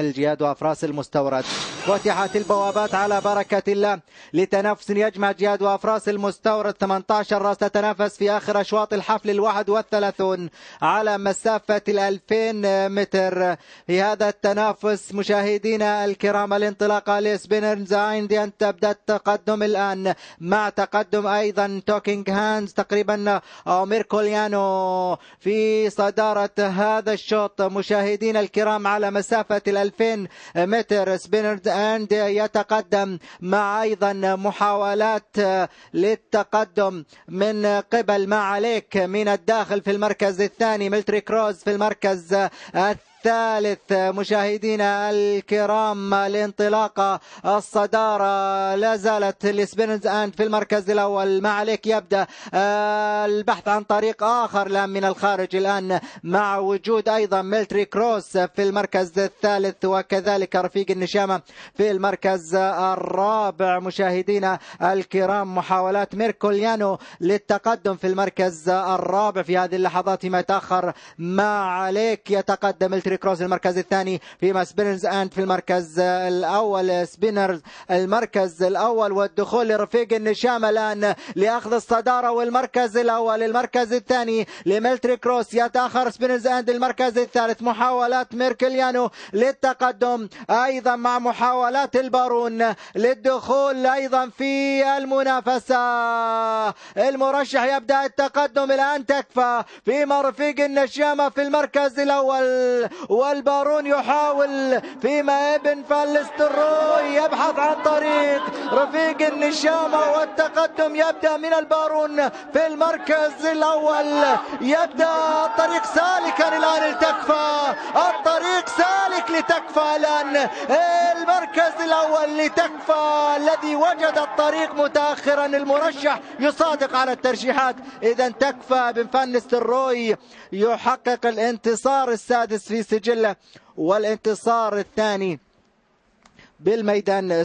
الجياد وأفراس المستورد فتحت البوابات على بركة الله لتنافس يجمع جياد وأفراس المستورد 18 راس تتنافس في آخر أشواط الحفل الواحد والثلاثون على مسافة ال 2000 متر في هذا التنافس مشاهدينا الكرام الانطلاقة لسبينرز ان تبدأ التقدم الآن مع تقدم أيضا توكينج هانز تقريبا أو ميركوليانو في صدارة هذا الشوط مشاهدينا الكرام على مسافة ال 2000 متر سبينرد أند يتقدم مع أيضا محاولات للتقدم من قبل معاليك من الداخل في المركز الثاني ملتري كروز في المركز الثاني الثالث مشاهدينا الكرام الانطلاقة الصدارة لازالت لسبينز أند في المركز الأول ما عليك يبدأ آه، البحث عن طريق آخر الآن من الخارج الآن مع وجود أيضا ميلتري كروس في المركز الثالث وكذلك رفيق النشامة في المركز الرابع مشاهدينا الكرام محاولات ميركوليانو للتقدم في المركز الرابع في هذه اللحظات ما تأخر ما عليك يتقدم كري كروس المركز الثاني فيما سبينرز اند في المركز الأول سبينرز المركز الأول والدخول لرفيق النشام الآن لأخذ الصدارة والمركز الأول المركز الثاني لميلتري كروس يتأخر سبينرز أند المركز الثالث محاولات ميركليانو للتقدم أيضا مع محاولات البارون للدخول أيضا في المنافسة المرشح يبدأ التقدم الآن تكفى فيما رفيق النشامة في المركز الأول والبارون يحاول فيما ابن فالستروي يبحث عن طريق رفيق النشامة والتقدم يبدأ من البارون في المركز الأول يبدأ الطريق سالكا الآن التالي. لتكفى الآن المركز الأول لتكفى الذي وجد الطريق متأخرا المرشح يصادق على الترشيحات إذا تكفى بن فن الروي يحقق الانتصار السادس في سجله والانتصار الثاني بالميدان